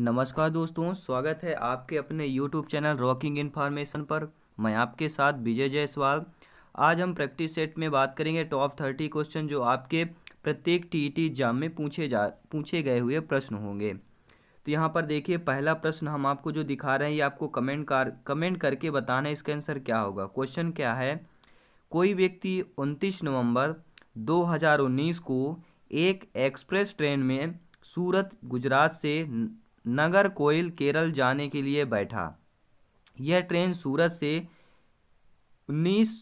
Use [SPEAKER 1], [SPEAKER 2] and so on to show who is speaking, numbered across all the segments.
[SPEAKER 1] नमस्कार दोस्तों स्वागत है आपके अपने YouTube चैनल रॉकिंग इन्फॉर्मेशन पर मैं आपके साथ विजय जायसवाल आज हम प्रैक्टिस सेट में बात करेंगे टॉप थर्टी क्वेश्चन जो आपके प्रत्येक टीईटी एग्जाम e में पूछे जा पूछे गए हुए प्रश्न होंगे तो यहाँ पर देखिए पहला प्रश्न हम आपको जो दिखा रहे हैं ये आपको कमेंट कर कमेंट करके बताना है इसका आंसर क्या होगा क्वेश्चन क्या है कोई व्यक्ति उनतीस नवंबर 2019 को एक एक्सप्रेस ट्रेन में सूरत गुजरात से नगर कोयल केरल जाने के लिए बैठा यह ट्रेन सूरत से उन्नीस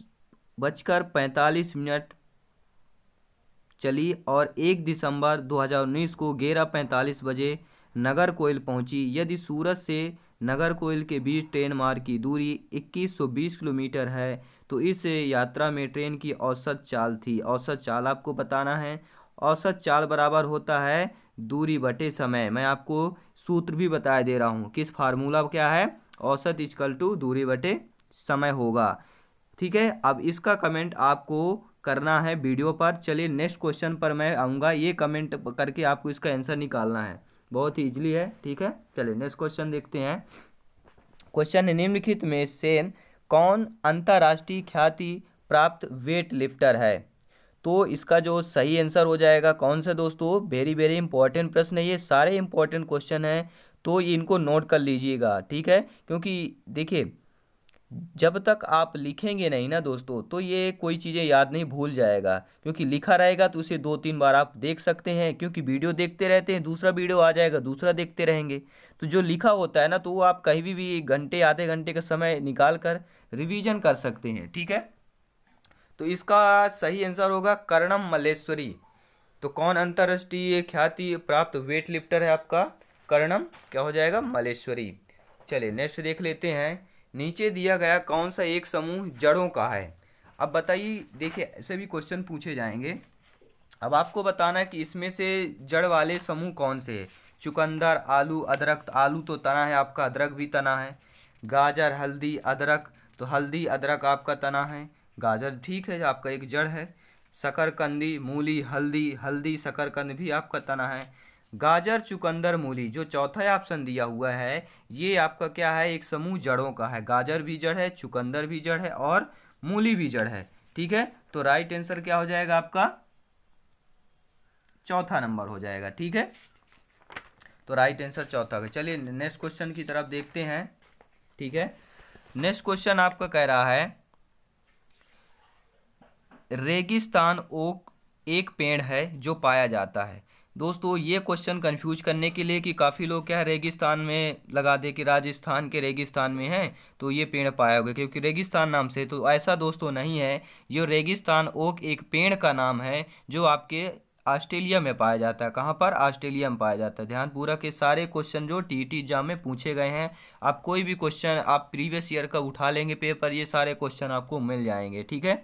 [SPEAKER 1] बजकर पैंतालीस मिनट चली और एक दिसंबर 2019 को ग्यारह पैंतालीस बजे नगर कोयल पहुंची यदि सूरत से नगर कोयल के बीच ट्रेन मार्ग की दूरी 2120 किलोमीटर है तो इस यात्रा में ट्रेन की औसत चाल थी औसत चाल आपको बताना है औसत चाल बराबर होता है दूरी बटे समय मैं आपको सूत्र भी बताए दे रहा हूँ किस फार्मूला क्या है औसत इजकल टू दूरी बटे समय होगा ठीक है अब इसका कमेंट आपको करना है वीडियो पर चलिए नेक्स्ट क्वेश्चन पर मैं आऊँगा ये कमेंट करके आपको इसका आंसर निकालना है बहुत ही ईजिली है ठीक है चलिए नेक्स्ट क्वेश्चन देखते हैं क्वेश्चन है निम्नलिखित में से कौन अंतर्राष्ट्रीय ख्याति प्राप्त वेट लिफ्टर है तो इसका जो सही आंसर हो जाएगा कौन सा दोस्तों वेरी वेरी इंपॉर्टेंट प्रश्न है ये सारे इंपॉर्टेंट क्वेश्चन हैं तो इनको नोट कर लीजिएगा ठीक है क्योंकि देखिए जब तक आप लिखेंगे नहीं ना दोस्तों तो ये कोई चीज़ें याद नहीं भूल जाएगा क्योंकि लिखा रहेगा तो उसे दो तीन बार आप देख सकते हैं क्योंकि वीडियो देखते रहते हैं दूसरा वीडियो आ जाएगा दूसरा देखते रहेंगे तो जो लिखा होता है ना तो वो आप कहीं भी, भी घंटे आधे घंटे का समय निकाल कर रिविज़न कर सकते हैं ठीक है तो इसका सही आंसर होगा कर्णम मलेश्वरी तो कौन अंतर्राष्ट्रीय ख्याति प्राप्त वेट लिफ्टर है आपका कर्णम क्या हो जाएगा मलेश्वरी चलिए नेक्स्ट देख लेते हैं नीचे दिया गया कौन सा एक समूह जड़ों का है अब बताइए देखिए ऐसे भी क्वेश्चन पूछे जाएंगे अब आपको बताना है कि इसमें से जड़ वाले समूह कौन से है चुकंदर आलू अदरक तो आलू तो तना है आपका अदरक भी तना है गाजर हल्दी अदरक तो हल्दी अदरक आपका तना है गाजर ठीक है आपका एक जड़ है शकरकंदी मूली हल्दी हल्दी शकरकंद भी आपका तना है गाजर चुकंदर मूली जो चौथा ऑप्शन दिया हुआ है ये आपका क्या है एक समूह जड़ों का है गाजर भी जड़ है चुकंदर भी जड़ है और मूली भी जड़ है ठीक है तो राइट आंसर क्या हो जाएगा आपका चौथा नंबर हो जाएगा ठीक है तो राइट आंसर चौथा का चलिए नेक्स्ट क्वेश्चन की तरफ देखते हैं ठीक है नेक्स्ट क्वेश्चन आपका कह रहा है रेगिस्तान ओक एक पेड़ है जो पाया जाता है दोस्तों ये क्वेश्चन कंफ्यूज करने के लिए कि काफ़ी लोग क्या है रेगिस्तान में लगा दे कि राजस्थान के रेगिस्तान में हैं तो ये पेड़ पाया होगा क्योंकि रेगिस्तान नाम से तो ऐसा दोस्तों नहीं है ये रेगिस्तान ओक एक पेड़ का नाम है जो आपके ऑस्ट्रेलिया में पाया जाता है कहाँ पर ऑस्ट्रेलिया में पाया जाता है ध्यान पूरा के सारे क्वेश्चन जो टी टी एग्जाम में पूछे गए हैं आप कोई भी क्वेश्चन आप प्रीवियस ईयर का उठा लेंगे पेपर ये सारे क्वेश्चन आपको मिल जाएंगे ठीक है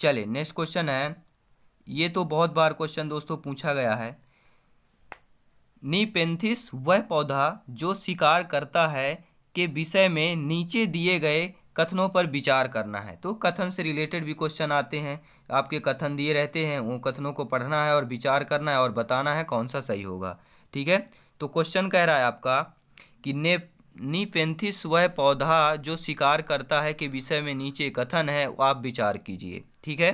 [SPEAKER 1] चले नेक्स्ट क्वेश्चन है ये तो बहुत बार क्वेश्चन दोस्तों पूछा गया है नीपेंथिस वह पौधा जो शिकार करता है के विषय में नीचे दिए गए कथनों पर विचार करना है तो कथन से रिलेटेड भी क्वेश्चन आते हैं आपके कथन दिए रहते हैं उन कथनों को पढ़ना है और विचार करना है और बताना है कौन सा सही होगा ठीक है तो क्वेश्चन कह रहा है आपका कि ने नीपेंथिस वह पौधा जो शिकार करता है के विषय में नीचे कथन है आप विचार कीजिए ठीक है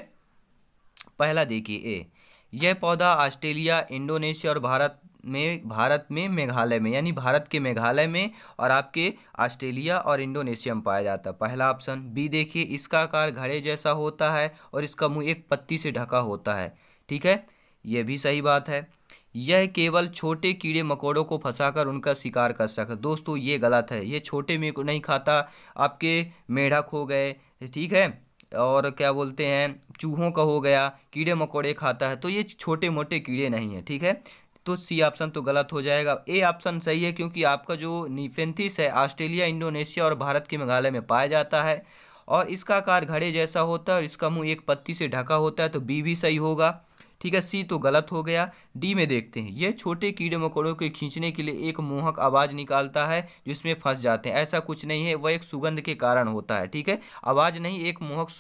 [SPEAKER 1] पहला देखिए ए यह पौधा ऑस्ट्रेलिया इंडोनेशिया और भारत में भारत में मेघालय में यानी भारत के मेघालय में और आपके ऑस्ट्रेलिया और इंडोनेशिया में पाया जाता है पहला ऑप्शन बी देखिए इसका आकार घड़े जैसा होता है और इसका मुंह एक पत्ती से ढका होता है ठीक है यह भी सही बात है यह केवल छोटे कीड़े मकोड़ों को फंसाकर उनका शिकार कर सकता दोस्तों ये गलत है ये छोटे में नहीं खाता आपके मेढक हो गए ठीक है और क्या बोलते हैं चूहों का हो गया कीड़े मकोड़े खाता है तो ये छोटे मोटे कीड़े नहीं हैं ठीक है तो सी ऑप्शन तो गलत हो जाएगा ए ऑप्शन सही है क्योंकि आपका जो निफेंथिस है ऑस्ट्रेलिया इंडोनेशिया और भारत के मेघालय में पाया जाता है और इसका आकार घड़े जैसा होता है और इसका मुंह एक पत्ती से ढका होता है तो बी भी सही होगा ठीक है सी तो गलत हो गया डी में देखते हैं यह छोटे कीड़े मकोड़ों को खींचने के लिए एक मोहक आवाज़ निकालता है जिसमें फंस जाते हैं ऐसा कुछ नहीं है वह एक सुगंध के कारण होता है ठीक है आवाज़ नहीं एक मोहक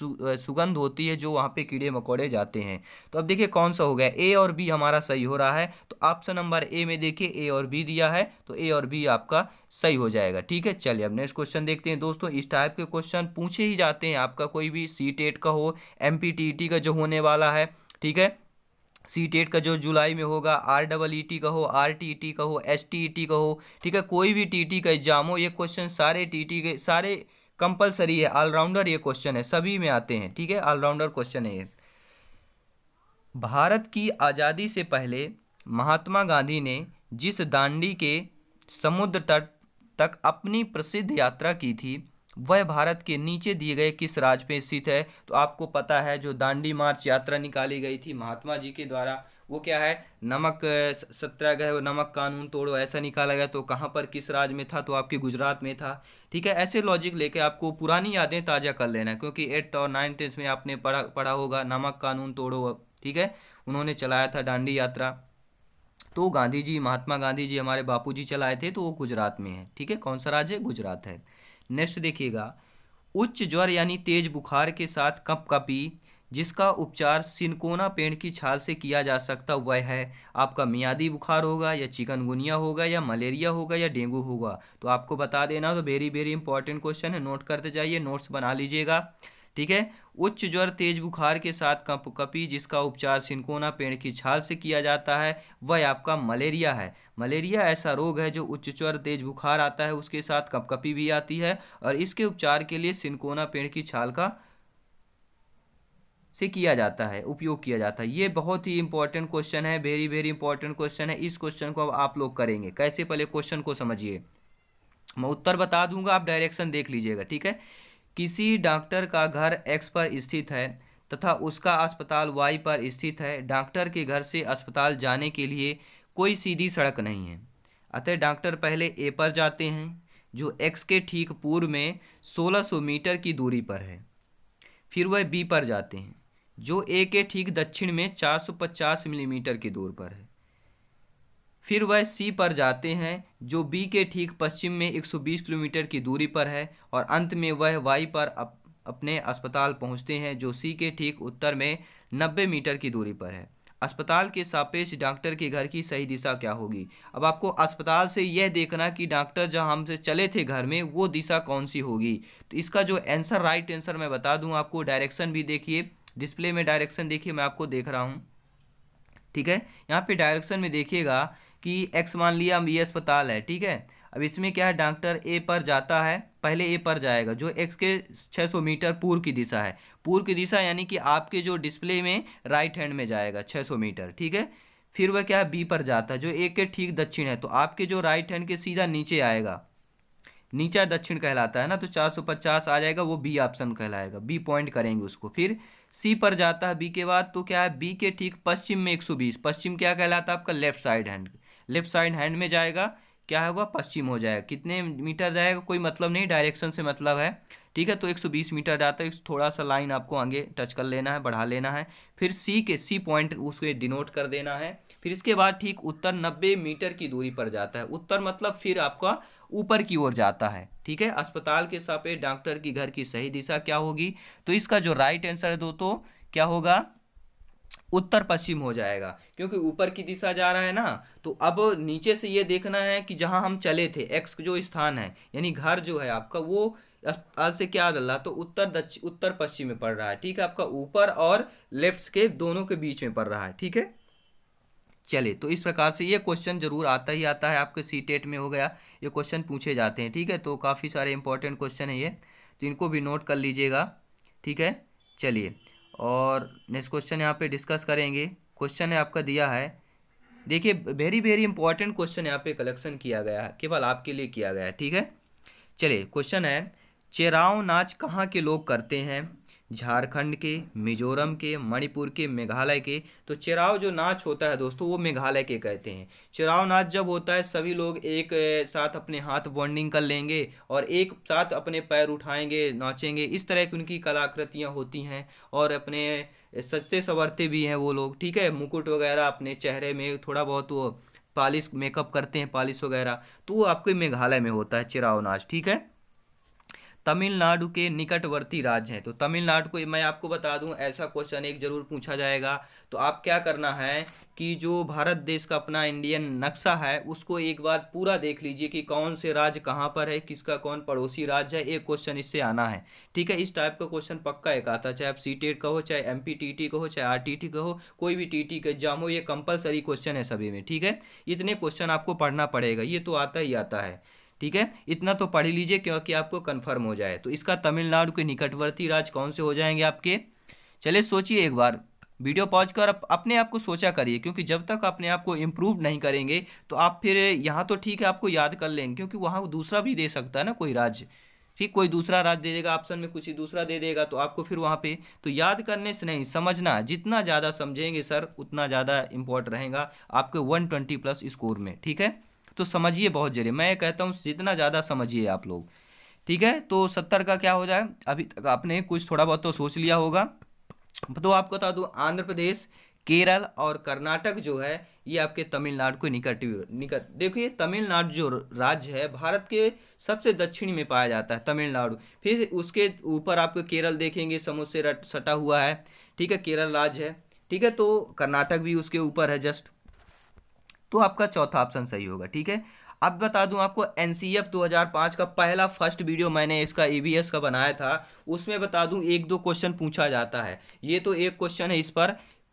[SPEAKER 1] सुगंध होती है जो वहाँ पे कीड़े मकोड़े जाते हैं तो अब देखिए कौन सा हो गया ए और बी हमारा सही हो रहा है तो ऑप्शन नंबर ए में देखिए ए और बी दिया है तो ए और बी आपका सही हो जाएगा ठीक है चलिए अब नेक्स्ट क्वेश्चन देखते हैं दोस्तों इस टाइप के क्वेश्चन पूछे ही जाते हैं आपका कोई भी सी टेट का हो एम का जो होने वाला है ठीक है सी टेट का जो जुलाई में होगा आर डबल ई टी का हो आर टी ई टी का हो एस टी ई टी का हो ठीक है कोई भी टी टी का एग्जाम हो ये क्वेश्चन सारे टी टी के सारे कंपलसरी है ऑलराउंडर ये क्वेश्चन है सभी में आते हैं ठीक है ऑलराउंडर क्वेश्चन है ये भारत की आज़ादी से पहले महात्मा गांधी ने जिस दांडी के समुद्र तट तक अपनी प्रसिद्ध यात्रा की थी वह भारत के नीचे दिए गए किस राज्य पे स्थित है तो आपको पता है जो दांडी मार्च यात्रा निकाली गई थी महात्मा जी के द्वारा वो क्या है नमक सत्याग्रह नमक कानून तोड़ो ऐसा निकाला गया तो कहाँ पर किस राज्य में था तो आपके गुजरात में था ठीक है ऐसे लॉजिक लेके आपको पुरानी यादें ताज़ा कर लेना है क्योंकि एट्थ और नाइन्थ में आपने पढ़ा पढ़ा होगा नमक कानून तोड़ो ठीक है उन्होंने चलाया था डांडी यात्रा तो गांधी जी महात्मा गांधी जी हमारे बापू जी चलाए थे तो वो गुजरात में है ठीक है कौन सा राज्य है गुजरात है नेक्स्ट देखिएगा उच्च ज्वर यानी तेज बुखार के साथ कप कपी जिसका उपचार सिनकोना पेड़ की छाल से किया जा सकता वह है आपका मियादी बुखार होगा या चिकनगुनिया होगा या मलेरिया होगा या डेंगू होगा तो आपको बता देना तो वेरी वेरी इंपॉर्टेंट क्वेश्चन है नोट करते जाइए नोट्स बना लीजिएगा ठीक है उच्च ज्वर तेज बुखार के साथ कपी जिसका उपचार सिंकोना पेड़ की छाल से किया जाता है वह आपका मलेरिया है मलेरिया ऐसा रोग है जो उच्च ज्वर तेज बुखार आता है उसके साथ कपी भी आती है और इसके उपचार के लिए सिंकोना पेड़ की छाल का से किया जाता है उपयोग किया जाता है ये बहुत ही इंपॉर्टेंट क्वेश्चन है वेरी वेरी इंपॉर्टेंट क्वेश्चन है इस क्वेश्चन को अब आप लोग करेंगे कैसे पहले क्वेश्चन को समझिए मैं उत्तर बता दूंगा आप डायरेक्शन देख लीजिएगा ठीक है किसी डॉक्टर का घर एक्स पर स्थित है तथा उसका अस्पताल वाई पर स्थित है डॉक्टर के घर से अस्पताल जाने के लिए कोई सीधी सड़क नहीं है अतः डॉक्टर पहले ए पर जाते हैं जो एक्स के ठीक पूर्व में 1600 मीटर की दूरी पर है फिर वह बी पर जाते हैं जो ए के ठीक दक्षिण में 450 मिलीमीटर की दूर पर है फिर वह सी पर जाते हैं जो बी के ठीक पश्चिम में 120 किलोमीटर की दूरी पर है और अंत में वह वाई पर अप, अपने अस्पताल पहुंचते हैं जो सी के ठीक उत्तर में 90 मीटर की दूरी पर है अस्पताल के सापेक्ष डॉक्टर के घर की सही दिशा क्या होगी अब आपको अस्पताल से यह देखना कि डॉक्टर जहां हमसे चले थे घर में वो दिशा कौन सी होगी तो इसका जो आंसर राइट आंसर मैं बता दूँ आपको डायरेक्शन भी देखिए डिस्प्ले में डायरेक्शन देखिए मैं आपको देख रहा हूँ ठीक है यहाँ पे डायरेक्शन में देखिएगा कि एक्स मान लिया ये अस्पताल है ठीक है अब इसमें क्या है डॉक्टर ए पर जाता है पहले ए पर जाएगा जो एक्स के 600 मीटर पूर्व की दिशा है पूर्व की दिशा यानी कि आपके जो डिस्प्ले में राइट हैंड में जाएगा 600 मीटर ठीक है फिर वह क्या है बी पर जाता है जो ए के ठीक दक्षिण है तो आपके जो राइट हैंड के सीधा नीचे आएगा नीचा दक्षिण कहलाता है ना तो 450 आ जाएगा वो बी ऑप्शन कहलाएगा बी पॉइंट करेंगे उसको फिर सी पर जाता है बी के बाद तो क्या है बी के ठीक पश्चिम में 120 पश्चिम क्या कहलाता है आपका left side hand left side hand में जाएगा क्या होगा पश्चिम हो जाएगा कितने मीटर जाएगा कोई मतलब नहीं डायरेक्शन से मतलब है ठीक है तो 120 मीटर जाता है थोड़ा सा लाइन आपको आगे टच कर लेना है बढ़ा लेना है फिर सी के सी पॉइंट उसको डिनोट कर देना है फिर इसके बाद ठीक उत्तर 90 मीटर की दूरी पर जाता है उत्तर मतलब फिर आपका ऊपर की ओर जाता है ठीक है अस्पताल के सापेक्ष डॉक्टर की घर की सही दिशा क्या होगी तो इसका जो राइट आंसर है दोस्तों क्या होगा उत्तर पश्चिम हो जाएगा क्योंकि ऊपर की दिशा जा रहा है ना तो अब नीचे से ये देखना है कि जहाँ हम चले थे एक्स जो स्थान है यानी घर जो है आपका वो आज से क्या डल रहा तो उत्तर दक्षिण उत्तर पश्चिम में पड़ रहा है ठीक है आपका ऊपर और लेफ्ट के दोनों के बीच में पड़ रहा है ठीक है चले तो इस प्रकार से ये क्वेश्चन जरूर आता ही आता है आपके सी टेट में हो गया ये क्वेश्चन पूछे जाते हैं ठीक है तो काफ़ी सारे इंपॉर्टेंट क्वेश्चन है ये तो इनको भी नोट कर लीजिएगा ठीक है चलिए और नेक्स्ट क्वेश्चन यहाँ पे डिस्कस करेंगे क्वेश्चन है आपका दिया है देखिए वेरी वेरी इंपॉर्टेंट क्वेश्चन यहाँ पे कलेक्शन किया गया है केवल आपके लिए किया गया है ठीक है चलिए क्वेश्चन है चेराव नाच कहाँ के लोग करते हैं झारखंड के मिजोरम के मणिपुर के मेघालय के तो चिराव जो नाच होता है दोस्तों वो मेघालय के कहते हैं चिराव नाच जब होता है सभी लोग एक साथ अपने हाथ बॉन्डिंग कर लेंगे और एक साथ अपने पैर उठाएंगे नाचेंगे इस तरह की उनकी कलाकृतियाँ होती हैं और अपने सजते संवरते भी हैं वो लोग ठीक है मुकुट वगैरह अपने चेहरे में थोड़ा बहुत वो पालिश मेकअप करते हैं पालिश वगैरह तो वो आपके मेघालय में होता है चिराव नाच ठीक है तमिलनाडु के निकटवर्ती राज्य हैं तो तमिलनाडु को मैं आपको बता दूं ऐसा क्वेश्चन एक ज़रूर पूछा जाएगा तो आप क्या करना है कि जो भारत देश का अपना इंडियन नक्शा है उसको एक बार पूरा देख लीजिए कि कौन से राज्य कहाँ पर है किसका कौन पड़ोसी राज्य है एक क्वेश्चन इससे आना है ठीक है इस टाइप का क्वेश्चन पक्का एक आता है चाहे आप सी टेट e का हो चाहे एम पी टी टी का हो चाहे आर टी टी का हो कोई भी टी टी का एग्जाम हो ये कंपलसरी क्वेश्चन है सभी में ठीक है इतने क्वेश्चन आपको पढ़ना पड़ेगा ये तो आता ही आता है ठीक है इतना तो पढ़ लीजिए क्योंकि आपको कन्फर्म हो जाए तो इसका तमिलनाडु के निकटवर्ती राज्य कौन से हो जाएंगे आपके चले सोचिए एक बार वीडियो पॉज कर अपने आप को सोचा करिए क्योंकि जब तक अपने आप को इम्प्रूव नहीं करेंगे तो आप फिर यहाँ तो ठीक है आपको याद कर लेंगे क्योंकि वहाँ दूसरा भी दे सकता है ना कोई राज्य ठीक कोई दूसरा राज्य दे देगा ऑप्शन में कुछ ही दूसरा दे देगा तो आपको फिर वहाँ पे तो याद करने से नहीं समझना जितना ज़्यादा समझेंगे सर उतना ज़्यादा इम्पोर्ट रहेगा आपके वन प्लस स्कोर में ठीक है तो समझिए बहुत जरिए मैं कहता हूँ जितना ज़्यादा समझिए आप लोग ठीक है तो सत्तर का क्या हो जाए अभी तक आपने कुछ थोड़ा बहुत तो सोच लिया होगा तो आपको बता दूँ आंध्र प्रदेश केरल और कर्नाटक जो है ये आपके तमिलनाडु के निकट निकट देखिए तमिलनाडु जो राज्य है भारत के सबसे दक्षिण में पाया जाता है तमिलनाडु फिर उसके ऊपर आपको केरल देखेंगे समुद्र से सटा हुआ है ठीक है केरल राज्य है ठीक है तो कर्नाटक भी उसके ऊपर है जस्ट तो आपका चौथा ऑप्शन सही होगा ठीक है अब बता दूं आपको एन 2005 का पहला फर्स्ट वीडियो मैंने इसका ई का बनाया था उसमें बता दूं एक दो क्वेश्चन पूछा जाता है ये तो एक क्वेश्चन है इस पर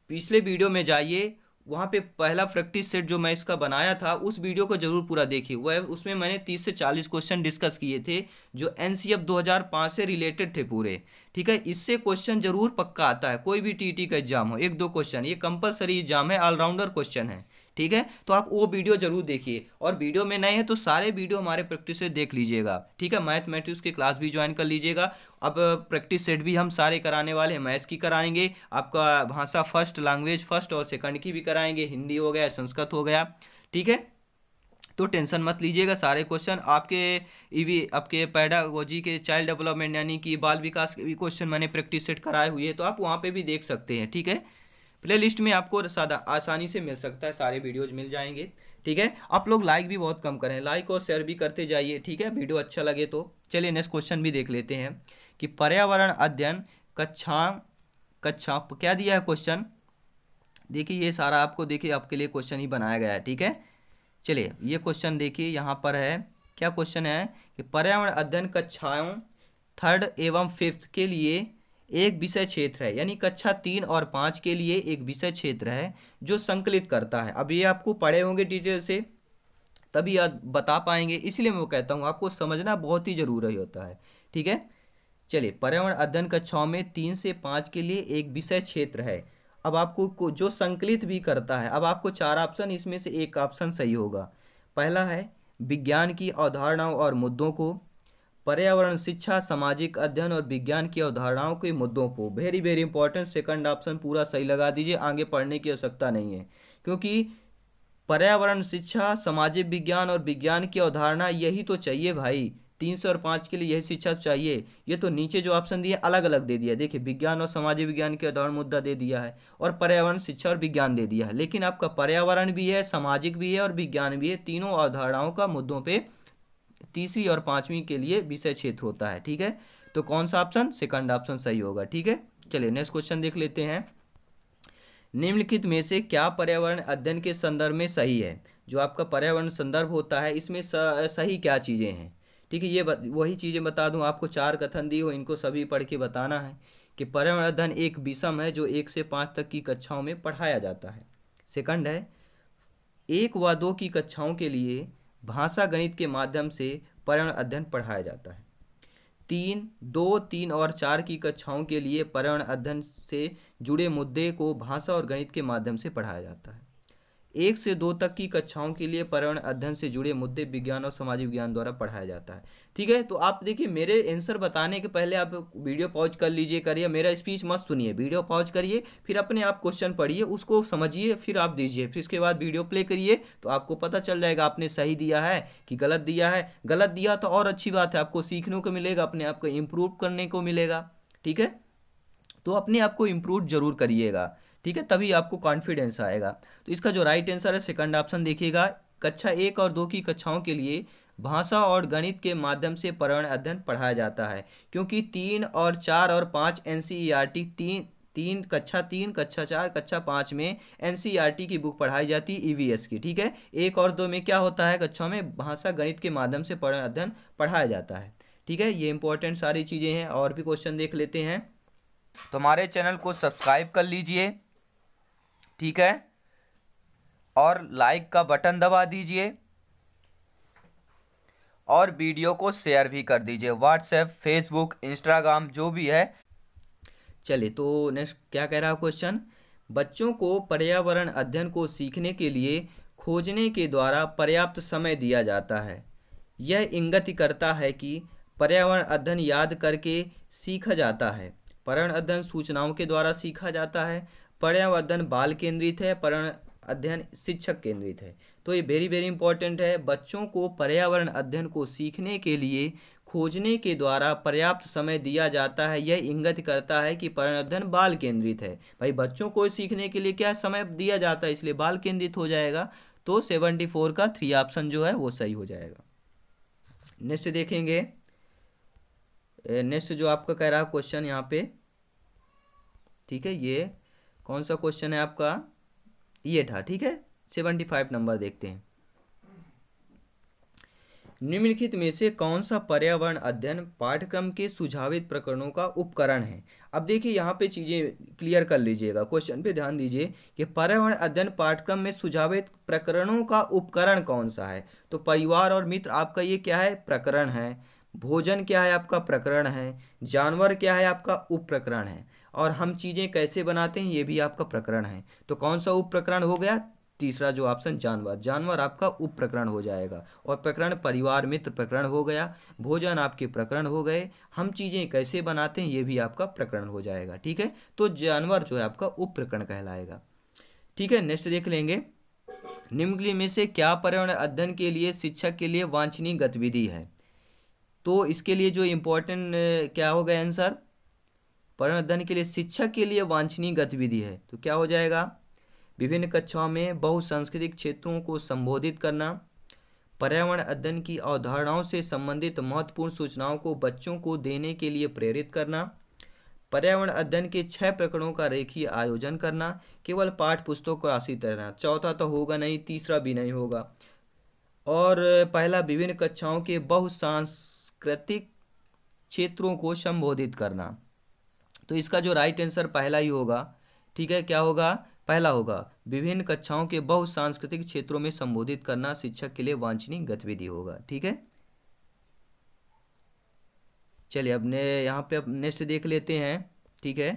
[SPEAKER 1] पिछले वीडियो में जाइए वहाँ पे पहला प्रैक्टिस सेट जो मैं इसका बनाया था उस वीडियो को जरूर पूरा देखिए वह उसमें मैंने 30 से 40 क्वेश्चन डिस्कस किए थे जो एन 2005 से रिलेटेड थे पूरे ठीक है इससे क्वेश्चन जरूर पक्का आता है कोई भी टीटी का एग्जाम हो एक दो क्वेश्चन ये कंपलसरी एग्जाम है ऑलराउंडर क्वेश्चन है ठीक है तो आप वो वीडियो जरूर देखिए और वीडियो में नए हैं तो सारे वीडियो हमारे प्रैक्टिस से देख लीजिएगा ठीक है मैथमेटिक्स की क्लास भी ज्वाइन कर लीजिएगा अब प्रैक्टिस सेट भी हम सारे कराने वाले हैं मैथ्स की कराएंगे आपका भाषा फर्स्ट लैंग्वेज फर्स्ट और सेकंड की भी कराएंगे हिंदी हो गया संस्कृत हो गया ठीक है तो टेंशन मत लीजिएगा सारे क्वेश्चन आपके ईवी आपके पैडागोजी के चाइल्ड डेवलपमेंट यानी कि बाल विकास के भी क्वेश्चन मैंने प्रैक्टिस सेट कराए हुए हैं तो आप वहाँ पे भी देख सकते हैं ठीक है प्ले लिस्ट में आपको सादा आसानी से मिल सकता है सारे वीडियोज मिल जाएंगे ठीक है आप लोग लाइक भी बहुत कम करें लाइक और शेयर भी करते जाइए ठीक है वीडियो अच्छा लगे तो चलिए नेक्स्ट क्वेश्चन भी देख लेते हैं कि पर्यावरण अध्ययन कक्षा कक्षा क्या दिया है क्वेश्चन देखिए ये सारा आपको देखिए आपके लिए क्वेश्चन ही बनाया गया है ठीक है चलिए ये क्वेश्चन देखिए यहाँ पर है क्या क्वेश्चन है कि पर्यावरण अध्ययन कक्षाओं थर्ड एवं फिफ्थ के लिए एक विषय क्षेत्र है यानी कक्षा तीन और पाँच के लिए एक विषय क्षेत्र है जो संकलित करता है अब ये आपको पढ़े होंगे डिटेल से तभी आप बता पाएंगे इसलिए मैं कहता हूँ आपको समझना बहुत ही जरूरी होता है ठीक है चलिए पर्यावरण अध्ययन कक्षाओं में तीन से पाँच के लिए एक विषय क्षेत्र है अब आपको जो संकलित भी करता है अब आपको चार ऑप्शन इसमें से एक ऑप्शन सही होगा पहला है विज्ञान की अवधारणाओं और मुद्दों को पर्यावरण शिक्षा सामाजिक अध्ययन और विज्ञान की अवधारणाओं के मुद्दों को very very important second option पूरा सही लगा दीजिए आगे पढ़ने की आवश्यकता नहीं है क्योंकि पर्यावरण शिक्षा सामाजिक विज्ञान और विज्ञान की अवधारणा यही तो चाहिए भाई तीन सौ और पाँच के लिए यही शिक्षा तो चाहिए ये तो नीचे जो ऑप्शन दिए अलग अलग दे दिया देखिए विज्ञान और सामाजिक विज्ञान के आधार मुद्दा दे दिया है और पर्यावरण शिक्षा और विज्ञान दे दिया है लेकिन आपका पर्यावरण भी है सामाजिक भी है और विज्ञान भी है तीनों अवधारणाओं का मुद्दों पर तीसरी और पांचवी के लिए विषय क्षेत्र होता है ठीक है तो कौन सा ऑप्शन सेकंड ऑप्शन सही होगा ठीक है चलिए नेक्स्ट क्वेश्चन देख लेते हैं निम्नलिखित में से क्या पर्यावरण अध्ययन के संदर्भ में सही है जो आपका पर्यावरण संदर्भ होता है इसमें सही क्या चीज़ें हैं ठीक है ये वही चीज़ें बता दूं आपको चार कथन दी हो इनको सभी पढ़ के बताना है कि पर्यावरण अध्ययन एक विषम है जो एक से पाँच तक की कक्षाओं में पढ़ाया जाता है सेकंड है एक व दो की कक्षाओं के लिए भाषा गणित के माध्यम से पर्यावरण अध्ययन पढ़ाया जाता है तीन दो तीन और चार की कक्षाओं के लिए पर्यावरण अध्ययन से जुड़े मुद्दे को भाषा और गणित के माध्यम से पढ़ाया जाता है एक से दो तक की कक्षाओं के लिए पर्यावरण अध्ययन से जुड़े मुद्दे विज्ञान और सामाजिक विज्ञान द्वारा पढ़ाया जाता है ठीक है तो आप देखिए मेरे आंसर बताने के पहले आप वीडियो पॉज कर लीजिए करिए मेरा स्पीच मत सुनिए वीडियो पॉज करिए फिर अपने आप क्वेश्चन पढ़िए उसको समझिए फिर आप दीजिए फिर इसके बाद वीडियो प्ले करिए तो आपको पता चल जाएगा आपने सही दिया है कि गलत दिया है गलत दिया तो और अच्छी बात है आपको सीखने को मिलेगा अपने आप को इम्प्रूव करने को मिलेगा ठीक है तो अपने आप को इम्प्रूव जरूर करिएगा ठीक है तभी आपको कॉन्फिडेंस आएगा तो इसका जो राइट आंसर है सेकंड ऑप्शन देखिएगा कक्षा एक और दो की कक्षाओं के लिए भाषा और गणित के माध्यम से पर्यावरण अध्ययन पढ़ाया जाता है क्योंकि तीन और चार और पाँच एन e तीन तीन कक्षा तीन कक्षा चार कक्षा पाँच में एन e की बुक पढ़ाई जाती है ई e की ठीक है एक और दो में क्या होता है कक्षाओं में भाषा गणित के माध्यम से पर्यावरण अध्ययन पढ़ाया जाता है ठीक है ये इंपॉर्टेंट सारी चीज़ें हैं और भी क्वेश्चन देख लेते हैं तो हमारे चैनल को सब्सक्राइब कर लीजिए ठीक है और लाइक का बटन दबा दीजिए और वीडियो को शेयर भी कर दीजिए व्हाट्सएप फेसबुक इंस्टाग्राम जो भी है चलिए तो नेक्स्ट क्या कह रहा है क्वेश्चन बच्चों को पर्यावरण अध्ययन को सीखने के लिए खोजने के द्वारा पर्याप्त समय दिया जाता है यह इंगत करता है कि पर्यावरण अध्ययन याद करके सीखा जाता है पर्यावरण अध्ययन सूचनाओं के द्वारा सीखा जाता है पर्यावरण बाल केंद्रित है पर अध्ययन शिक्षक केंद्रित है तो ये वेरी वेरी इंपॉर्टेंट है बच्चों को पर्यावरण अध्ययन को सीखने के लिए खोजने के द्वारा पर्याप्त समय दिया जाता है यह इंगत करता है कि पर्यावरण बाल केंद्रित है भाई बच्चों को सीखने के लिए क्या समय दिया जाता है इसलिए बाल केंद्रित हो जाएगा तो सेवेंटी फोर का थ्री ऑप्शन जो है वो सही हो जाएगा नेक्स्ट देखेंगे नेक्स्ट जो आपका कह रहा क्वेश्चन यहाँ पे ठीक है ये कौन सा क्वेश्चन है आपका ये था ठीक है सेवेंटी फाइव नंबर देखते हैं निम्नलिखित में से कौन सा पर्यावरण अध्ययन पाठ्यक्रम के सुझावित प्रकरणों का उपकरण है अब देखिए यहाँ पे चीज़ें क्लियर कर लीजिएगा क्वेश्चन पे ध्यान दीजिए कि पर्यावरण अध्ययन पाठ्यक्रम में सुझावित प्रकरणों का उपकरण कौन सा है तो परिवार और मित्र आपका ये क्या है प्रकरण है भोजन क्या है आपका प्रकरण है जानवर क्या है आपका उपप्रकरण है और हम चीज़ें कैसे बनाते हैं ये भी आपका प्रकरण है तो कौन सा उप प्रकरण हो गया तीसरा जो ऑप्शन जानवर जानवर आपका उप प्रकरण हो जाएगा और प्रकरण परिवार मित्र प्रकरण हो गया भोजन आपके प्रकरण हो गए हम चीज़ें कैसे बनाते हैं ये भी आपका प्रकरण हो जाएगा ठीक है तो जानवर जो है आपका उप प्रकरण कहलाएगा ठीक है नेक्स्ट देख लेंगे निम्नलिखित में से क्या पर्यावरण अध्ययन के लिए शिक्षक के लिए वांछनीय गतिविधि है तो इसके लिए जो इम्पोर्टेंट क्या हो गया आंसर अध्ययन के लिए शिक्षक के लिए वांछनीय गतिविधि है तो क्या हो जाएगा विभिन्न कक्षाओं में बहुसांस्कृतिक क्षेत्रों को संबोधित करना पर्यावरण अध्ययन की अवधारणाओं से संबंधित महत्वपूर्ण सूचनाओं को बच्चों को देने के लिए प्रेरित करना पर्यावरण अध्ययन के छह प्रकरणों का रेखीय आयोजन करना केवल पाठ पुस्तकों को राशि रहना चौथा तो होगा नहीं तीसरा भी नहीं होगा और पहला विभिन्न कक्षाओं के बहुसांस्कृतिक क्षेत्रों को संबोधित करना तो इसका जो राइट आंसर पहला ही होगा ठीक है क्या होगा पहला होगा विभिन्न कक्षाओं के बहु सांस्कृतिक क्षेत्रों में संबोधित करना शिक्षक के लिए वांछनीय गतिविधि होगा ठीक है चलिए अब ने यहाँ पे अब नेक्स्ट देख लेते हैं ठीक है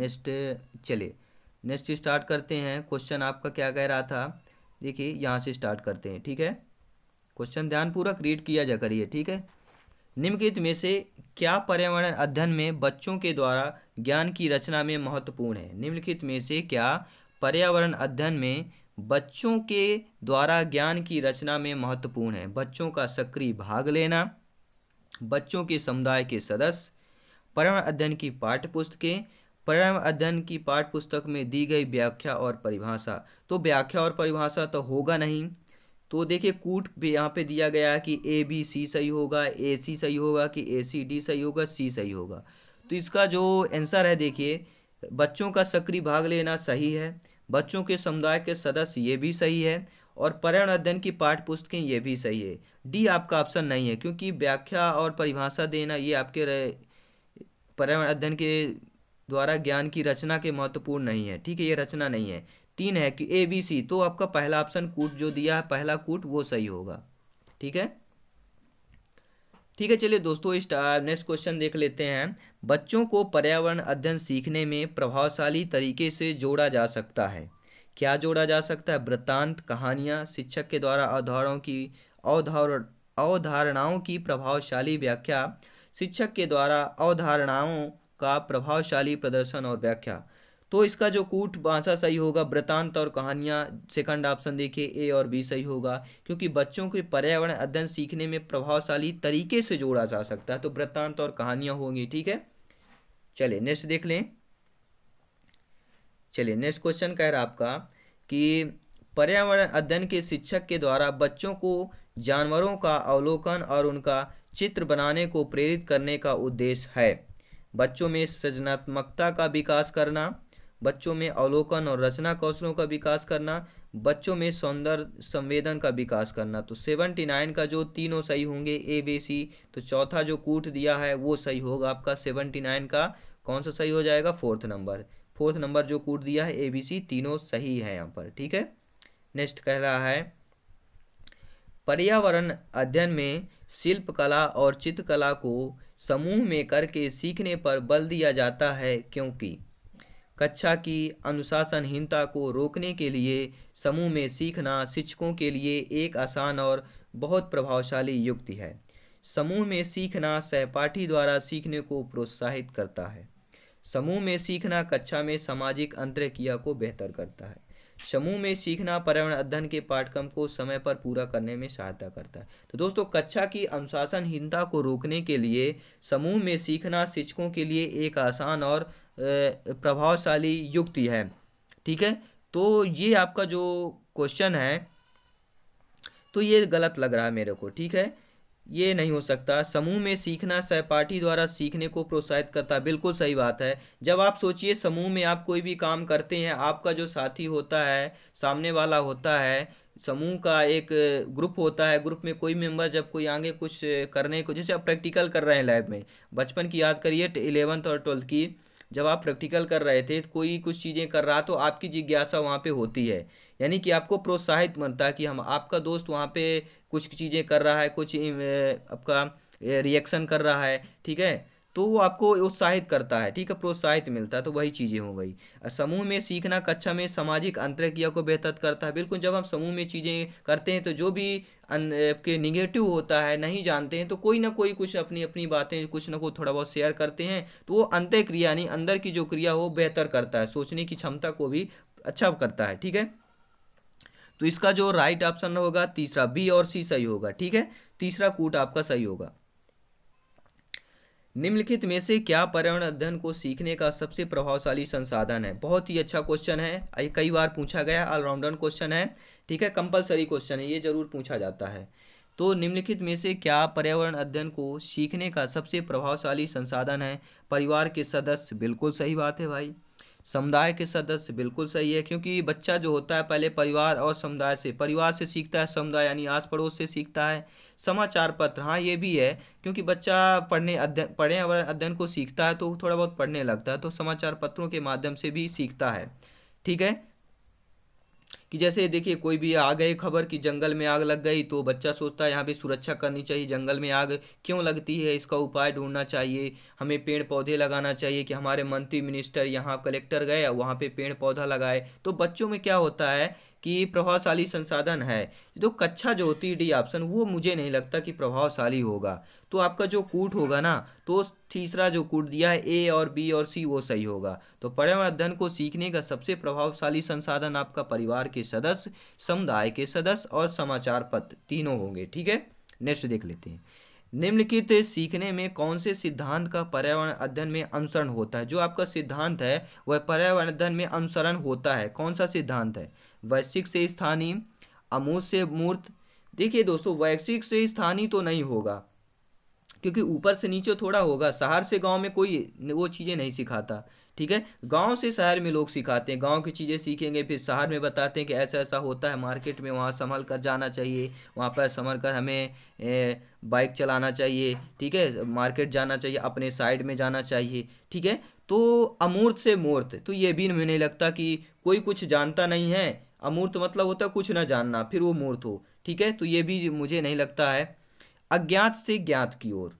[SPEAKER 1] नेक्स्ट चलिए नेक्स्ट स्टार्ट करते हैं क्वेश्चन आपका क्या कह रहा था देखिए यहाँ से स्टार्ट करते हैं ठीक है क्वेश्चन ध्यानपूर्वक रीड किया जा करिए ठीक है निम्नलिखित में से क्या पर्यावरण अध्ययन में बच्चों के द्वारा ज्ञान की रचना में महत्वपूर्ण है निम्नलिखित में से क्या पर्यावरण अध्ययन में बच्चों के द्वारा ज्ञान की रचना में महत्वपूर्ण है बच्चों का सक्रिय भाग लेना बच्चों के समुदाय के सदस्य पर्यावरण अध्ययन की पाठ्य पुस्तकें पर्यावरण अध्ययन की पाठ्य पुस्तक में दी गई व्याख्या और परिभाषा तो व्याख्या और परिभाषा तो होगा नहीं तो देखिए कूट यहाँ पे दिया गया है कि ए बी सी सही होगा ए सी सही होगा कि ए सी डी सही होगा सी सही होगा तो इसका जो आंसर है देखिए बच्चों का सक्रिय भाग लेना सही है बच्चों के समुदाय के सदस्य ये भी सही है और पर्यावरण अध्ययन की पाठ पुस्तकें ये भी सही है डी आपका ऑप्शन नहीं है क्योंकि व्याख्या और परिभाषा देना ये आपके पर्यावरण अध्ययन के द्वारा ज्ञान की रचना के महत्वपूर्ण नहीं है ठीक है ये रचना नहीं है तीन है कि ए बी सी तो आपका पहला ऑप्शन कूट जो दिया है पहला कूट वो सही होगा ठीक है ठीक है चलिए दोस्तों इस नेक्स्ट क्वेश्चन देख लेते हैं बच्चों को पर्यावरण अध्ययन सीखने में प्रभावशाली तरीके से जोड़ा जा सकता है क्या जोड़ा जा सकता है वृत्तांत कहानियाँ शिक्षक के द्वारा अवधारणाओं की अवधार अवधारणाओं की प्रभावशाली व्याख्या शिक्षक के द्वारा अवधारणाओं का प्रभावशाली प्रदर्शन और व्याख्या तो इसका जो कूट भाषा सही होगा वृतांत और कहानियाँ सेकंड ऑप्शन देखिए ए और बी सही होगा क्योंकि बच्चों के पर्यावरण अध्ययन सीखने में प्रभावशाली तरीके से जोड़ा जा सकता है तो वृत्तांत और कहानियाँ होंगी ठीक है चलिए नेक्स्ट देख लें चलिए नेक्स्ट क्वेश्चन कह रहा आपका कि पर्यावरण अध्ययन के शिक्षक के द्वारा बच्चों को जानवरों का अवलोकन और उनका चित्र बनाने को प्रेरित करने का उद्देश्य है बच्चों में सृजनात्मकता का विकास करना बच्चों में अवलोकन और रचना कौशलों का विकास करना बच्चों में सौंदर्य संवेदन का विकास करना तो सेवेंटी नाइन का जो तीनों सही होंगे ए बी सी तो चौथा जो कूट दिया है वो सही होगा आपका सेवेंटी नाइन का कौन सा सही हो जाएगा फोर्थ नंबर फोर्थ नंबर जो कूट दिया है ए बी सी तीनों सही है यहाँ पर ठीक है नेक्स्ट कह रहा है पर्यावरण अध्ययन में शिल्पकला और चित्रकला को समूह में करके सीखने पर बल दिया जाता है क्योंकि कक्षा की अनुशासनहीनता को रोकने के लिए समूह में सीखना शिक्षकों के लिए एक आसान और बहुत प्रभावशाली युक्ति है समूह में सीखना सहपाठी द्वारा सीखने को प्रोत्साहित करता है समूह में सीखना कक्षा में सामाजिक अंतरक्रिया को बेहतर करता है समूह में सीखना पर्यावरण अध्ययन के पाठ्यक्रम को समय पर पूरा करने में सहायता करता है तो दोस्तों कक्षा की अनुशासनहीनता को रोकने के लिए समूह में सीखना शिक्षकों के लिए एक आसान और प्रभावशाली युक्ति है ठीक है तो ये आपका जो क्वेश्चन है तो ये गलत लग रहा है मेरे को ठीक है ये नहीं हो सकता समूह में सीखना सहपाठी द्वारा सीखने को प्रोत्साहित करता बिल्कुल सही बात है जब आप सोचिए समूह में आप कोई भी काम करते हैं आपका जो साथी होता है सामने वाला होता है समूह का एक ग्रुप होता है ग्रुप में कोई मेंबर जब कोई आगे कुछ करने को जैसे आप प्रैक्टिकल कर रहे हैं लैब में बचपन की याद करिए इलेवंथ और ट्वेल्थ की जब आप प्रैक्टिकल कर रहे थे कोई कुछ चीज़ें कर रहा तो आपकी जिज्ञासा वहाँ पे होती है यानी कि आपको प्रोत्साहित बनता है कि हम आपका दोस्त वहाँ पे कुछ चीज़ें कर रहा है कुछ आपका रिएक्शन कर रहा है ठीक है तो वो आपको उत्साहित करता है ठीक है प्रोत्साहित मिलता है तो वही चीज़ें हो गई समूह में सीखना कक्षा में सामाजिक अंतरक्रिया को बेहतर करता है बिल्कुल जब हम समूह में चीज़ें करते हैं तो जो भी आपके निगेटिव होता है नहीं जानते हैं तो कोई ना कोई कुछ अपनी अपनी बातें कुछ ना कुछ थोड़ा बहुत शेयर करते हैं तो वो अंत्यक्रिया यानी अंदर की जो क्रिया हो बेहतर करता है सोचने की क्षमता को भी अच्छा करता है ठीक है तो इसका जो राइट ऑप्शन होगा तीसरा बी और सी सही होगा ठीक है तीसरा कूट आपका सही होगा निम्नलिखित में से क्या पर्यावरण अध्ययन को सीखने का सबसे प्रभावशाली संसाधन है बहुत ही अच्छा क्वेश्चन है कई बार पूछा गया ऑलराउंडर क्वेश्चन है ठीक है कंपलसरी क्वेश्चन है ये जरूर पूछा जाता है तो निम्नलिखित में से क्या पर्यावरण अध्ययन को सीखने का सबसे प्रभावशाली संसाधन है परिवार के सदस्य बिल्कुल सही बात है भाई समुदाय के सदस्य बिल्कुल सही है क्योंकि बच्चा जो होता है पहले परिवार और समुदाय से परिवार से सीखता है समुदाय यानी आस पड़ोस से सीखता है समाचार पत्र हाँ ये भी है क्योंकि बच्चा पढ़ने अध्ययन पढ़े अध्ययन को सीखता है तो थोड़ा बहुत पढ़ने लगता है तो समाचार पत्रों के माध्यम से भी सीखता है ठीक है कि जैसे देखिए कोई भी आ गए खबर कि जंगल में आग लग गई तो बच्चा सोचता है यहाँ पे सुरक्षा करनी चाहिए जंगल में आग क्यों लगती है इसका उपाय ढूंढना चाहिए हमें पेड़ पौधे लगाना चाहिए कि हमारे मंत्री मिनिस्टर यहाँ कलेक्टर गए वहाँ पर पे पेड़ पौधा लगाए तो बच्चों में क्या होता है कि प्रभावशाली संसाधन है जो कच्छा जो होती है डी ऑप्शन वो मुझे नहीं लगता कि प्रभावशाली होगा तो आपका जो कूट होगा ना तो तीसरा जो कूट दिया है ए और बी और सी वो सही होगा तो पर्यावरण अध्ययन को सीखने का सबसे प्रभावशाली संसाधन आपका परिवार के सदस्य समुदाय के सदस्य और समाचार पत्र तीनों होंगे ठीक है नेक्स्ट देख लेते हैं निम्नलिखित सीखने में कौन से सिद्धांत का पर्यावरण अध्ययन में अनुसरण होता है जो आपका सिद्धांत है वह पर्यावरण अध्ययन में अनुसरण होता है कौन सा सिद्धांत है वैश्विक से स्थानीय अमूर्त से मूर्त देखिए दोस्तों वैश्विक से स्थानीय तो नहीं होगा क्योंकि ऊपर से नीचे थोड़ा होगा शहर से गांव में कोई वो चीज़ें नहीं सिखाता ठीक है गांव से शहर में लोग सिखाते हैं गांव की चीज़ें सीखेंगे फिर शहर में बताते हैं कि ऐसा ऐसा होता है मार्केट में वहाँ संभल कर जाना चाहिए वहाँ पर संभल कर हमें बाइक चलाना चाहिए ठीक है मार्केट जाना चाहिए अपने साइड में जाना चाहिए ठीक है तो अमूर्त से मूर्त तो ये भी मुझे नहीं लगता कि कोई कुछ जानता नहीं है अमूर्त मतलब होता है कुछ ना जानना फिर वो मूर्त हो ठीक है तो ये भी मुझे नहीं लगता है अज्ञात से ज्ञात की ओर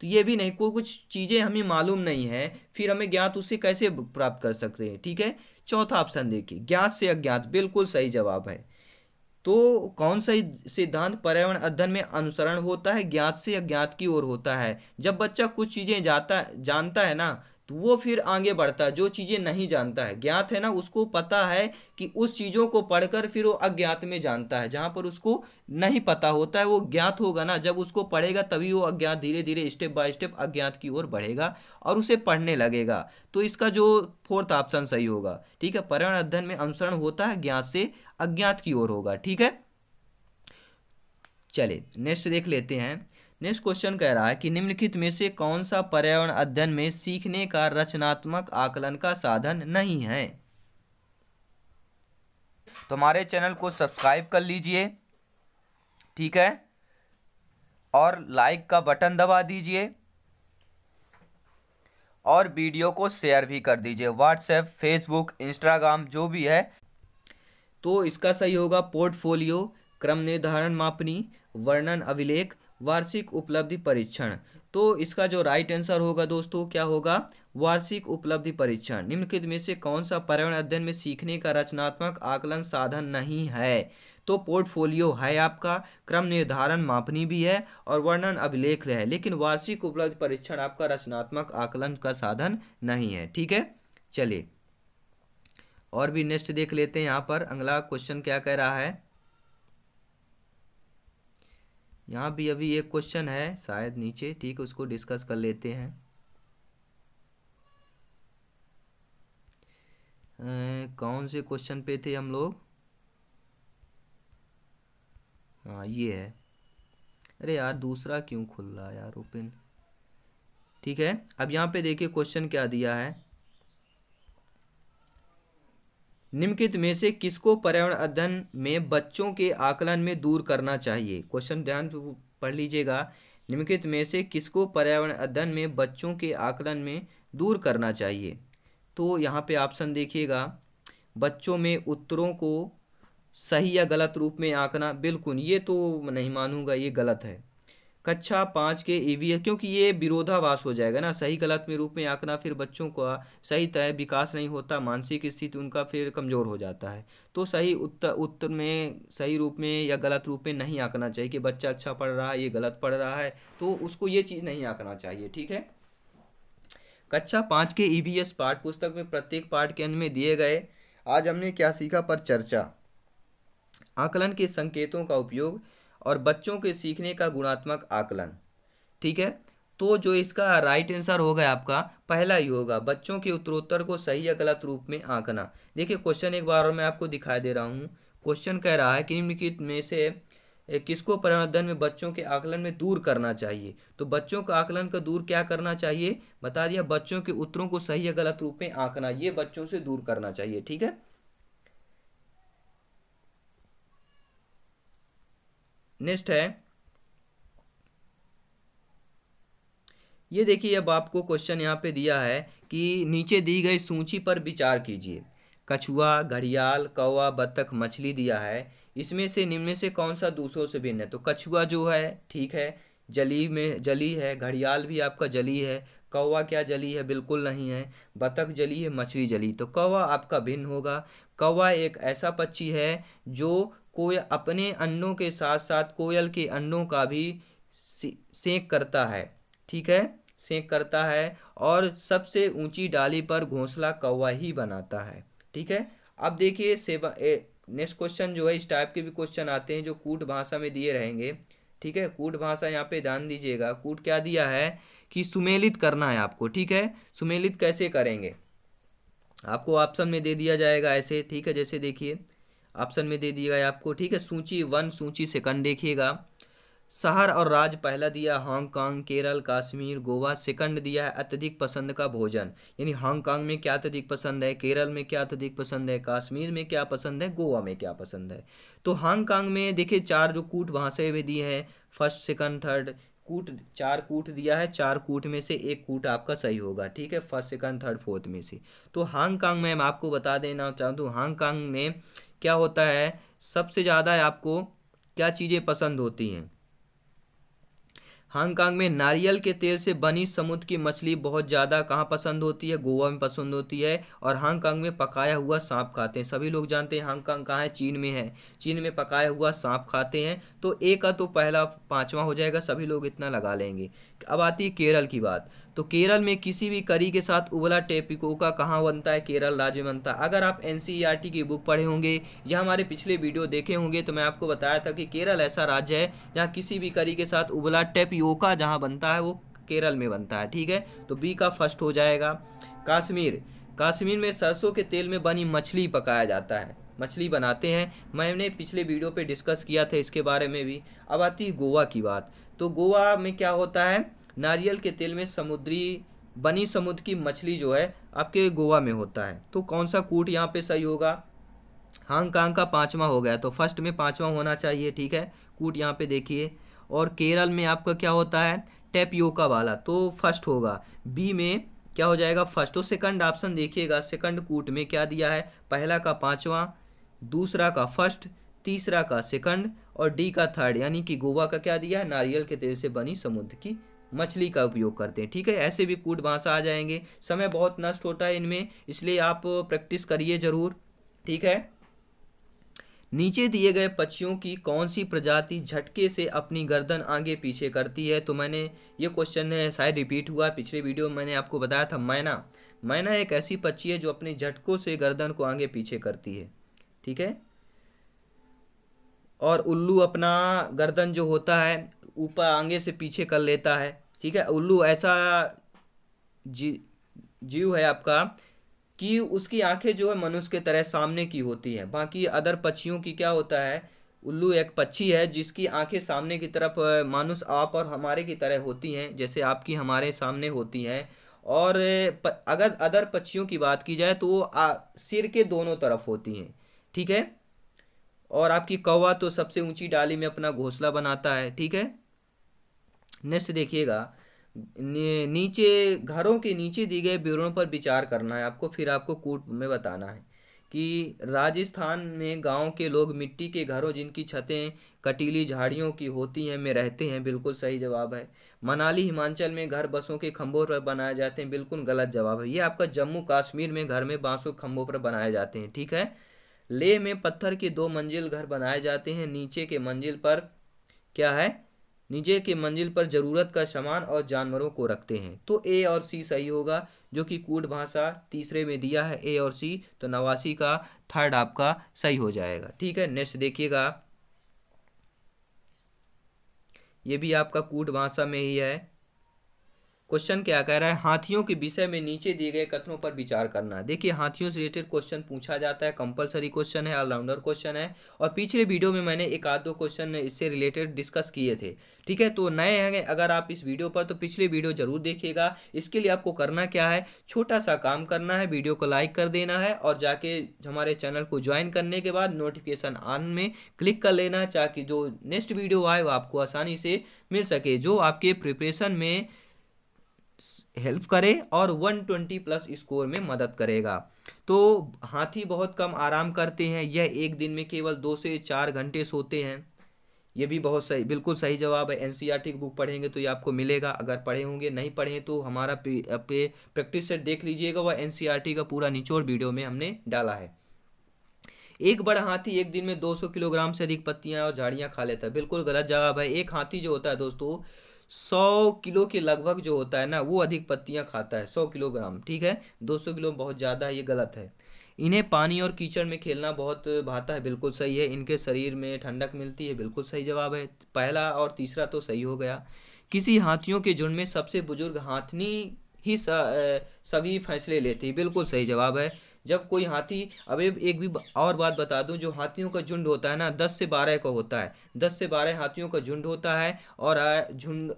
[SPEAKER 1] तो ये भी नहीं कोई कुछ चीज़ें हमें मालूम नहीं है फिर हमें ज्ञात उससे कैसे प्राप्त कर सकते हैं ठीक है चौथा ऑप्शन देखिए ज्ञात से अज्ञात बिल्कुल सही जवाब है तो कौन सा सिद्धांत पर्यावरण अध्ययन में अनुसरण होता है ज्ञात से अज्ञात की ओर होता है जब बच्चा कुछ चीज़ें जाता जानता है ना तो वो फिर आगे बढ़ता है जो चीज़ें नहीं जानता है ज्ञात है ना उसको पता है कि उस चीज़ों को पढ़कर फिर वो अज्ञात में जानता है जहाँ पर उसको नहीं पता होता है वो ज्ञात होगा ना जब उसको पढ़ेगा तभी वो अज्ञात धीरे धीरे स्टेप बाय स्टेप अज्ञात की ओर बढ़ेगा और उसे पढ़ने लगेगा तो इसका जो फोर्थ ऑप्शन सही होगा ठीक है पर्यावरण अध्ययन में अनुसरण होता है ज्ञात से अज्ञात की ओर होगा ठीक है चले नेक्स्ट देख लेते हैं नेक्स्ट क्वेश्चन कह रहा है कि निम्नलिखित में से कौन सा पर्यावरण अध्ययन में सीखने का रचनात्मक आकलन का साधन नहीं है तो हमारे चैनल को सब्सक्राइब कर लीजिए ठीक है और लाइक का बटन दबा दीजिए और वीडियो को शेयर भी कर दीजिए व्हाट्सएप फेसबुक इंस्टाग्राम जो भी है तो इसका सही होगा पोर्टफोलियो क्रम निर्धारण मापनी वर्णन अभिलेख वार्षिक उपलब्धि परीक्षण तो इसका जो राइट आंसर होगा दोस्तों क्या होगा वार्षिक उपलब्धि परीक्षण निम्नलिखित में से कौन सा पर्यावरण अध्ययन में सीखने का रचनात्मक आकलन साधन नहीं है तो पोर्टफोलियो है आपका क्रम निर्धारण मापनी भी है और वर्णन अभिलेख है लेकिन वार्षिक उपलब्धि परीक्षण आपका रचनात्मक आकलन का साधन नहीं है ठीक है चलिए और भी नेक्स्ट देख लेते हैं यहाँ पर अगला क्वेश्चन क्या कह रहा है यहाँ भी अभी एक क्वेश्चन है शायद नीचे ठीक है उसको डिस्कस कर लेते हैं कौन से क्वेश्चन पे थे हम लोग हाँ ये है अरे यार दूसरा क्यों खुल रहा है यार ओपन ठीक है अब यहाँ पे देखिए क्वेश्चन क्या दिया है निम्नलिखित में से किसको पर्यावरण अध्ययन में बच्चों के आकलन में दूर करना चाहिए क्वेश्चन ध्यान पढ़ लीजिएगा निम्नलिखित में से किसको पर्यावरण अध्ययन में बच्चों के आकलन में दूर करना चाहिए तो यहाँ पे ऑप्शन देखिएगा बच्चों में उत्तरों को सही या गलत रूप में आंकना बिल्कुल ये तो नहीं मानूंगा ये गलत है कक्षा पाँच के ईवीएस क्योंकि ये विरोधावास हो जाएगा ना सही गलत में रूप में आंकना फिर बच्चों का सही तरह विकास नहीं होता मानसिक स्थिति उनका फिर कमज़ोर हो जाता है तो सही उत्तर उत्तर में सही रूप में या गलत रूप में नहीं आंकना चाहिए कि बच्चा अच्छा पढ़ रहा है ये गलत पढ़ रहा है तो उसको ये चीज़ नहीं आंकना चाहिए ठीक है कक्षा पाँच के ईवीएस पाठ पुस्तक में प्रत्येक पाठ के अंत में दिए गए आज हमने क्या सीखा पर चर्चा आकलन के संकेतों का उपयोग और बच्चों के सीखने का गुणात्मक आकलन ठीक है तो जो इसका राइट आंसर होगा आपका पहला ही होगा बच्चों के उत्तरोत्तर को सही या गलत रूप में आंकना देखिए क्वेश्चन एक बार और मैं आपको दिखाई दे रहा हूँ क्वेश्चन कह रहा है कि निम्नलिखित में से किसको प्रबंधन में बच्चों के आकलन में दूर करना चाहिए तो बच्चों का आकलन का दूर क्या करना चाहिए बता दिया बच्चों के उत्तरों को सही या गलत रूप में आंकना ये बच्चों से दूर करना चाहिए ठीक है नेक्स्ट है ये देखिए अब आपको क्वेश्चन यहाँ पे दिया है कि नीचे दी गई सूची पर विचार कीजिए कछुआ घड़ियाल कौवा बत्तख मछली दिया है इसमें से निम्न से कौन सा दूसरों से भिन्न है तो कछुआ जो है ठीक है जली में जली है घड़ियाल भी आपका जली है कौवा क्या जली है बिल्कुल नहीं है बतख जली है मछली जली तो कौवा आपका भिन्न होगा कौवा एक ऐसा पक्षी है जो कोयल अपने अंडों के साथ साथ कोयल के अंडों का भी सेंक करता है ठीक है सेंक करता है और सबसे ऊंची डाली पर घोंसला कौवा ही बनाता है ठीक है अब देखिए सेवा नेक्स्ट क्वेश्चन जो है इस टाइप के भी क्वेश्चन आते हैं जो कूट भाषा में दिए रहेंगे ठीक है कूट भाषा यहाँ पे ध्यान दीजिएगा कूट क्या दिया है कि सुमेलित करना है आपको ठीक है सुमेलित कैसे करेंगे आपको ऑप्शन में दे दिया जाएगा ऐसे ठीक है जैसे देखिए ऑप्शन में दे दिया गया आपको ठीक है सूची वन सूची सेकंड देखिएगा शहर और राज्य पहला दिया हांगकांग केरल कश्मीर गोवा सेकंड दिया है अत्यधिक पसंद का भोजन यानी हांगकांग में क्या अत्यधिक पसंद है केरल में क्या अत्यधिक पसंद है कश्मीर में क्या पसंद है गोवा में क्या पसंद है तो हांगकांग में देखिए चार जो कूट भाषाएं भी दी हैं फर्स्ट सेकंड थर्ड कूट चार कूट दिया है चार कूट में से एक कूट आपका सही होगा ठीक है फर्स्ट सेकंड थर्ड फोर्थ में से तो हांगकांग मैम आपको बता देना चाहूँ तो हांगकांग में क्या होता है सबसे ज़्यादा आपको क्या चीज़ें पसंद होती हैं हांगकांग में नारियल के तेल से बनी समुद्र की मछली बहुत ज़्यादा कहाँ पसंद होती है गोवा में पसंद होती है और हांगकांग में पकाया हुआ सांप खाते हैं सभी लोग जानते हैं हांगकांग कहाँ है चीन में है चीन में पकाया हुआ सांप खाते हैं तो ए का तो पहला पाँचवा हो जाएगा सभी लोग इतना लगा लेंगे अब आती है केरल की बात तो केरल में किसी भी करी के साथ उबला का कहाँ बनता है केरल राज्य में बनता है अगर आप एन e की बुक पढ़े होंगे या हमारे पिछले वीडियो देखे होंगे तो मैं आपको बताया था कि केरल ऐसा राज्य है जहाँ किसी भी करी के साथ उबला टेपियोका जहाँ बनता है वो केरल में बनता है ठीक है तो बी का फर्स्ट हो जाएगा काश्मीर काश्मीर में सरसों के तेल में बनी मछली पकाया जाता है मछली बनाते हैं मैंने पिछले वीडियो पे डिस्कस किया था इसके बारे में भी अब आती है गोवा की बात तो गोवा में क्या होता है नारियल के तेल में समुद्री बनी समुद्र की मछली जो है आपके गोवा में होता है तो कौन सा कूट यहाँ पे सही होगा हांगकांग का पाँचवा हो गया तो फर्स्ट में पांचवा होना चाहिए ठीक है कूट यहाँ पे देखिए और केरल में आपका क्या होता है टेपियोका वाला तो फर्स्ट होगा बी में क्या हो जाएगा फर्स्ट और तो सेकंड ऑप्शन देखिएगा सेकंड कूट में क्या दिया है पहला का पाँचवा दूसरा का फर्स्ट तीसरा का सेकंड और डी का थर्ड यानी कि गोवा का क्या दिया है नारियल के तेल से बनी समुद्र की मछली का उपयोग करते हैं ठीक है ऐसे भी कूट बांसा आ जाएंगे समय बहुत नष्ट होता है इनमें इसलिए आप प्रैक्टिस करिए जरूर ठीक है नीचे दिए गए पक्षियों की कौन सी प्रजाति झटके से अपनी गर्दन आगे पीछे करती है तो मैंने ये क्वेश्चन शायद रिपीट हुआ पिछले वीडियो में मैंने आपको बताया था मैना मैना एक ऐसी पक्षी है जो अपने झटकों से गर्दन को आगे पीछे करती है ठीक है और उल्लू अपना गर्दन जो होता है ऊपर आगे से पीछे कर लेता है ठीक है उल्लू ऐसा जी जीव है आपका कि उसकी आंखें जो है मनुष्य के तरह सामने की होती है बाकी अदर पक्षियों की क्या होता है उल्लू एक पक्षी है जिसकी आंखें सामने की तरफ मानुष आप और हमारे की तरह होती हैं जैसे आपकी हमारे सामने होती हैं और अगर अदर पक्षियों की बात की जाए तो वो सिर के दोनों तरफ होती हैं ठीक है और आपकी कौवा तो सबसे ऊंची डाली में अपना घोंसला बनाता है ठीक है नेक्स्ट देखिएगा नीचे घरों के नीचे दिए गए ब्यूरो पर विचार करना है आपको फिर आपको कूट में बताना है कि राजस्थान में गांव के लोग मिट्टी के घरों जिनकी छतें कटीली झाड़ियों की होती हैं में रहते हैं बिल्कुल सही जवाब है मनाली हिमाचल में घर बसों के खंभों पर बनाए जाते हैं बिल्कुल गलत जवाब है ये आपका जम्मू कश्मीर में घर में बांसों खंभों पर बनाए जाते हैं ठीक है लेह में पत्थर के दो मंजिल घर बनाए जाते हैं नीचे के मंजिल पर क्या है नीचे के मंजिल पर ज़रूरत का सामान और जानवरों को रखते हैं तो ए और सी सही होगा जो कि कूट भाषा तीसरे में दिया है ए और सी तो नवासी का थर्ड आपका सही हो जाएगा ठीक है नेक्स्ट देखिएगा ये भी आपका कूट भाषा में ही है क्वेश्चन क्या कह रहा है हाथियों के विषय में नीचे दिए गए कथनों पर विचार करना देखिए हाथियों से रिलेटेड क्वेश्चन पूछा जाता है कंपलसरी क्वेश्चन है ऑलराउंडर क्वेश्चन है और पिछले वीडियो में मैंने एक आध दो क्वेश्चन इससे रिलेटेड डिस्कस किए थे ठीक है तो नए हैं अगर आप इस वीडियो पर तो पिछले वीडियो जरूर देखिएगा इसके लिए आपको करना क्या है छोटा सा काम करना है वीडियो को लाइक कर देना है और जाके हमारे चैनल को ज्वाइन करने के बाद नोटिफिकेशन ऑन में क्लिक कर लेना ताकि जो नेक्स्ट वीडियो आए वो आपको आसानी से मिल सके जो आपके प्रिपरेशन में हेल्प करे और 120 प्लस स्कोर में मदद करेगा तो हाथी बहुत कम आराम करते हैं यह एक दिन में केवल दो से चार घंटे सोते हैं यह भी बहुत सही बिल्कुल सही जवाब है एनसीईआरटी e की बुक पढ़ेंगे तो ये आपको मिलेगा अगर पढ़े होंगे नहीं पढ़े तो हमारा पे, पे प्रैक्टिस सेट देख लीजिएगा वह एनसीईआरटी e का पूरा निचोड़ वीडियो में हमने डाला है एक बड़ा हाथी एक दिन में 200 किलोग्राम से अधिक पत्तियां और झाड़ियां खा लेता है बिल्कुल गलत जवाब है एक हाथी जो होता है दोस्तों सौ किलो के लगभग जो होता है ना वो अधिक पत्तियाँ खाता है सौ किलोग्राम ठीक है दो सौ किलो बहुत ज़्यादा है ये गलत है इन्हें पानी और कीचड़ में खेलना बहुत भाता है बिल्कुल सही है इनके शरीर में ठंडक मिलती है बिल्कुल सही जवाब है पहला और तीसरा तो सही हो गया किसी हाथियों के झुंड में सबसे बुजुर्ग हाथनी ही सभी फैसले लेती है बिल्कुल सही जवाब है जब कोई हाथी अब एक भी और बात बता दूं जो हाथियों का झुंड होता है ना दस से बारह का होता है दस से बारह हाथियों का झुंड होता है और झुंड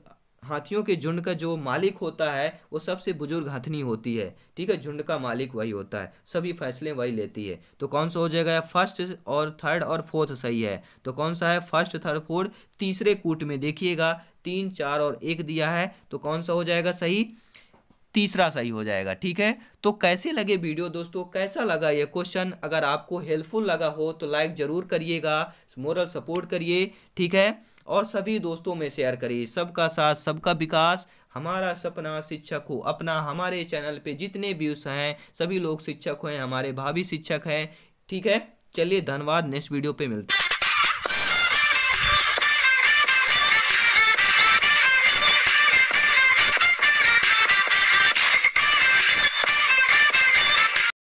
[SPEAKER 1] हाथियों के झुंड का जो मालिक होता है वो सबसे बुजुर्ग हथनी होती है ठीक है झुंड का मालिक वही होता है सभी फैसले वही लेती है तो कौन सा हो जाएगा फर्स्ट और थर्ड और फोर्थ सही है तो कौन सा है फर्स्ट थर्ड फोर्थ तीसरे कूट में देखिएगा तीन चार और एक दिया है तो कौन सा हो जाएगा सही तीसरा सही हो जाएगा ठीक है तो कैसे लगे वीडियो दोस्तों कैसा लगा ये क्वेश्चन अगर आपको हेल्पफुल लगा हो तो लाइक ज़रूर करिएगा मोरल सपोर्ट करिए ठीक है और सभी दोस्तों में शेयर करिए सबका साथ सबका विकास हमारा सपना शिक्षक हो अपना हमारे चैनल पे जितने व्यूस हैं सभी लोग शिक्षक हैं हमारे भाभी शिक्षक हैं ठीक है चलिए धन्यवाद नेक्स्ट वीडियो पे मिलते हैं